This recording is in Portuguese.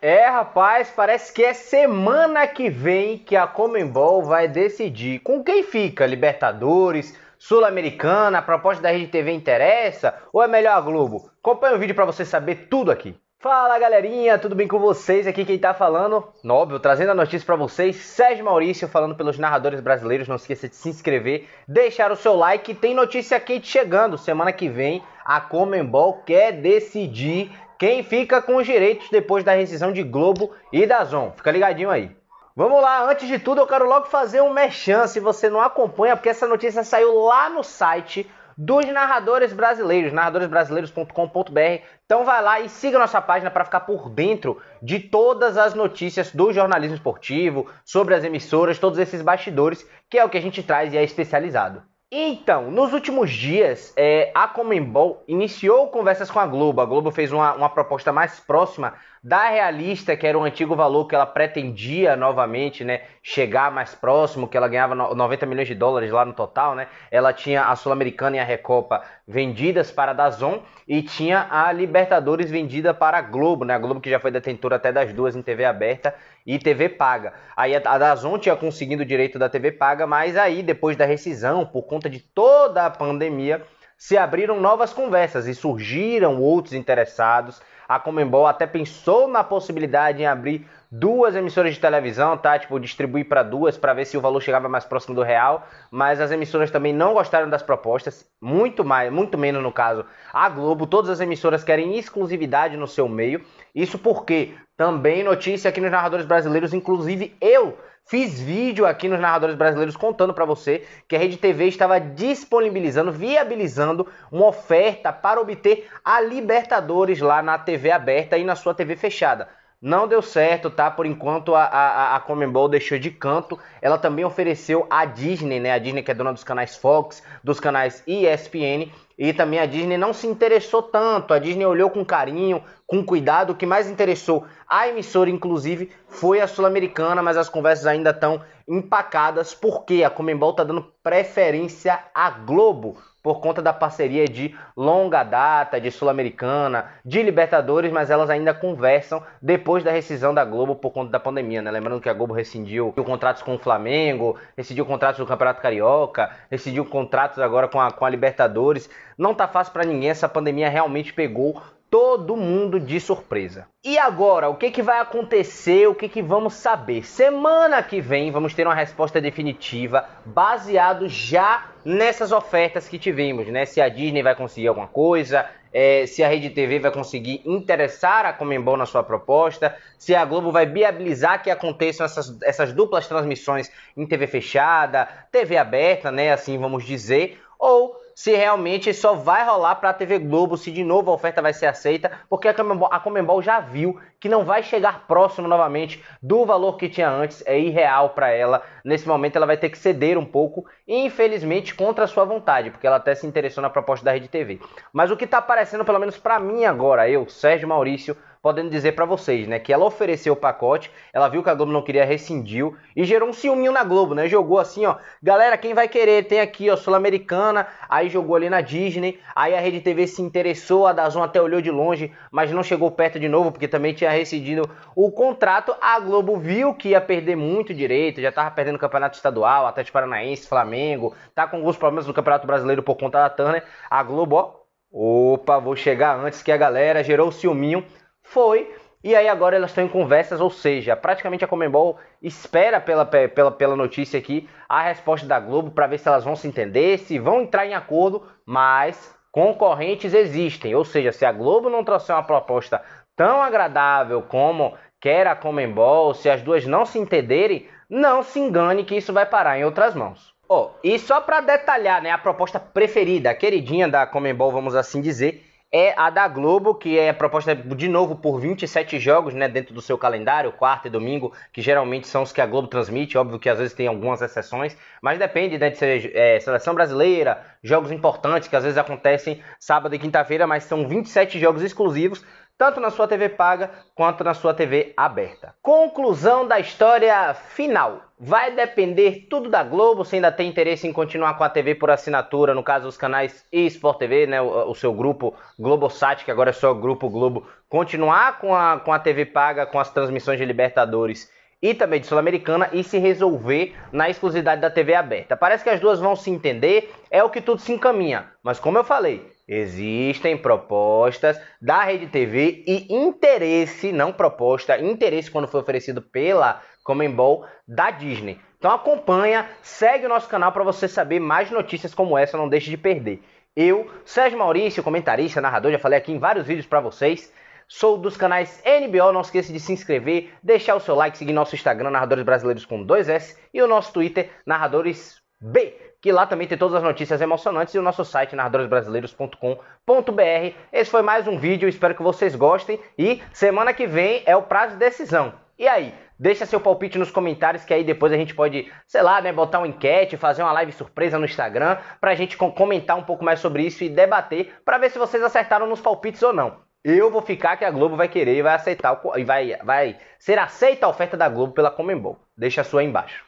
É, rapaz, parece que é semana que vem que a Comembol vai decidir com quem fica Libertadores, Sul-Americana, a proposta da Rede TV interessa ou é melhor a Globo? Acompanhe o vídeo para você saber tudo aqui. Fala galerinha, tudo bem com vocês? Aqui quem tá falando, óbvio, trazendo a notícia para vocês, Sérgio Maurício falando pelos narradores brasileiros. Não esqueça de se inscrever, deixar o seu like. Tem notícia quente chegando semana que vem. A Comembol quer decidir quem fica com os direitos depois da rescisão de Globo e da Zon. Fica ligadinho aí. Vamos lá, antes de tudo eu quero logo fazer um merchan, se você não acompanha, porque essa notícia saiu lá no site dos narradores brasileiros, narradoresbrasileiros.com.br. Então vai lá e siga nossa página para ficar por dentro de todas as notícias do jornalismo esportivo, sobre as emissoras, todos esses bastidores, que é o que a gente traz e é especializado. Então, nos últimos dias, é, a Comembol iniciou conversas com a Globo. A Globo fez uma, uma, proposta mais próxima da realista, que era o antigo valor que ela pretendia novamente, né? Chegar mais próximo, que ela ganhava 90 milhões de dólares lá no total, né? Ela tinha a Sul-Americana e a Recopa vendidas para a Dazon e tinha a Libertadores vendida para a Globo, né? A Globo que já foi detentora até das duas em TV aberta e TV paga. Aí a, Dazon tinha conseguido o direito da TV paga, mas aí depois da rescisão, por conta de toda a pandemia, se abriram novas conversas e surgiram outros interessados. A Comembol até pensou na possibilidade em abrir duas emissoras de televisão, tá? Tipo, distribuir para duas para ver se o valor chegava mais próximo do real, mas as emissoras também não gostaram das propostas, muito mais, muito menos no caso a Globo. Todas as emissoras querem exclusividade no seu meio. Isso porque também notícia aqui nos Narradores Brasileiros, inclusive eu Fiz vídeo aqui nos Narradores Brasileiros contando para você que a Rede TV estava disponibilizando, viabilizando uma oferta para obter a Libertadores lá na TV aberta e na sua TV fechada. Não deu certo, tá? Por enquanto a, a, a Comembol deixou de canto. Ela também ofereceu a Disney, né? A Disney que é dona dos canais Fox, dos canais ESPN. E também a Disney não se interessou tanto. A Disney olhou com carinho, com cuidado. O que mais interessou a emissora, inclusive, foi a Sul-Americana, mas as conversas ainda estão empacadas porque a Comembol tá dando preferência à Globo por conta da parceria de longa data, de Sul-Americana, de Libertadores, mas elas ainda conversam depois da rescisão da Globo por conta da pandemia, né? Lembrando que a Globo rescindiu contratos com o Flamengo, rescindiu contratos do Campeonato Carioca, rescindiu contratos agora com a, com a Libertadores. Não tá fácil para ninguém, essa pandemia realmente pegou todo mundo de surpresa. E agora, o que, que vai acontecer? O que, que vamos saber? Semana que vem vamos ter uma resposta definitiva baseado já nessas ofertas que tivemos, né? Se a Disney vai conseguir alguma coisa, é, se a Rede TV vai conseguir interessar a Comembol na sua proposta, se a Globo vai viabilizar que aconteçam essas, essas duplas transmissões em TV fechada, TV aberta, né? Assim vamos dizer, ou se realmente só vai rolar para a TV Globo, se de novo a oferta vai ser aceita, porque a Comembol, a Comembol já viu que não vai chegar próximo novamente do valor que tinha antes, é irreal para ela. Nesse momento ela vai ter que ceder um pouco, infelizmente contra a sua vontade, porque ela até se interessou na proposta da Rede TV. Mas o que está aparecendo, pelo menos para mim agora, eu, Sérgio Maurício, podendo dizer para vocês, né, que ela ofereceu o pacote, ela viu que a Globo não queria, rescindiu e gerou um ciúminho na Globo, né? Jogou assim, ó, galera, quem vai querer? Tem aqui, ó, Sul-Americana, aí jogou ali na Disney, aí a Rede TV se interessou, a Dazon até olhou de longe, mas não chegou perto de novo, porque também tinha rescindido o contrato. A Globo viu que ia perder muito direito, já tava perdendo o Campeonato Estadual, Atlético Paranaense, Flamengo, tá com alguns problemas no Campeonato Brasileiro por conta da Turner. A Globo, ó, Opa, vou chegar antes que a galera gerou o ciúminho. Foi. E aí agora elas estão em conversas, ou seja, praticamente a Comembol espera pela, pela, pela notícia aqui a resposta da Globo para ver se elas vão se entender, se vão entrar em acordo, mas concorrentes existem. Ou seja, se a Globo não trouxer uma proposta tão agradável como quer a Comembol, se as duas não se entenderem, não se engane que isso vai parar em outras mãos. Oh, e só para detalhar, né, a proposta preferida, a queridinha da Comembol, vamos assim dizer, é a da Globo, que é proposta de novo por 27 jogos né, dentro do seu calendário, quarta e domingo, que geralmente são os que a Globo transmite. Óbvio que às vezes tem algumas exceções, mas depende né, de ser é, seleção brasileira, jogos importantes que às vezes acontecem sábado e quinta-feira, mas são 27 jogos exclusivos, tanto na sua TV paga quanto na sua TV aberta. Conclusão da história final. Vai depender tudo da Globo, se ainda tem interesse em continuar com a TV por assinatura, no caso os canais e Sport TV, né, o, o, seu grupo Globosat, que agora é só o Grupo Globo, continuar com a, com a TV paga, com as transmissões de Libertadores e também de Sul-Americana e se resolver na exclusividade da TV aberta. Parece que as duas vão se entender, é o que tudo se encaminha. Mas como eu falei, Existem propostas da Rede TV e interesse, não proposta, interesse quando foi oferecido pela Comembol da Disney. Então acompanha, segue o nosso canal para você saber mais notícias como essa, não deixe de perder. Eu, Sérgio Maurício, comentarista, narrador, já falei aqui em vários vídeos para vocês. Sou dos canais NBO, não esqueça de se inscrever, deixar o seu like, seguir nosso Instagram, Narradores Brasileiros com 2S, e o nosso Twitter, Narradores B que lá também tem todas as notícias emocionantes e o nosso site narradoresbrasileiros.com.br. Esse foi mais um vídeo, espero que vocês gostem e semana que vem é o prazo de decisão. E aí, deixa seu palpite nos comentários que aí depois a gente pode, sei lá, né, botar uma enquete, fazer uma live surpresa no Instagram pra gente comentar um pouco mais sobre isso e debater para ver se vocês acertaram nos palpites ou não. Eu vou ficar que a Globo vai querer e vai aceitar e vai, vai ser aceita a oferta da Globo pela Comembol. Deixa a sua aí embaixo.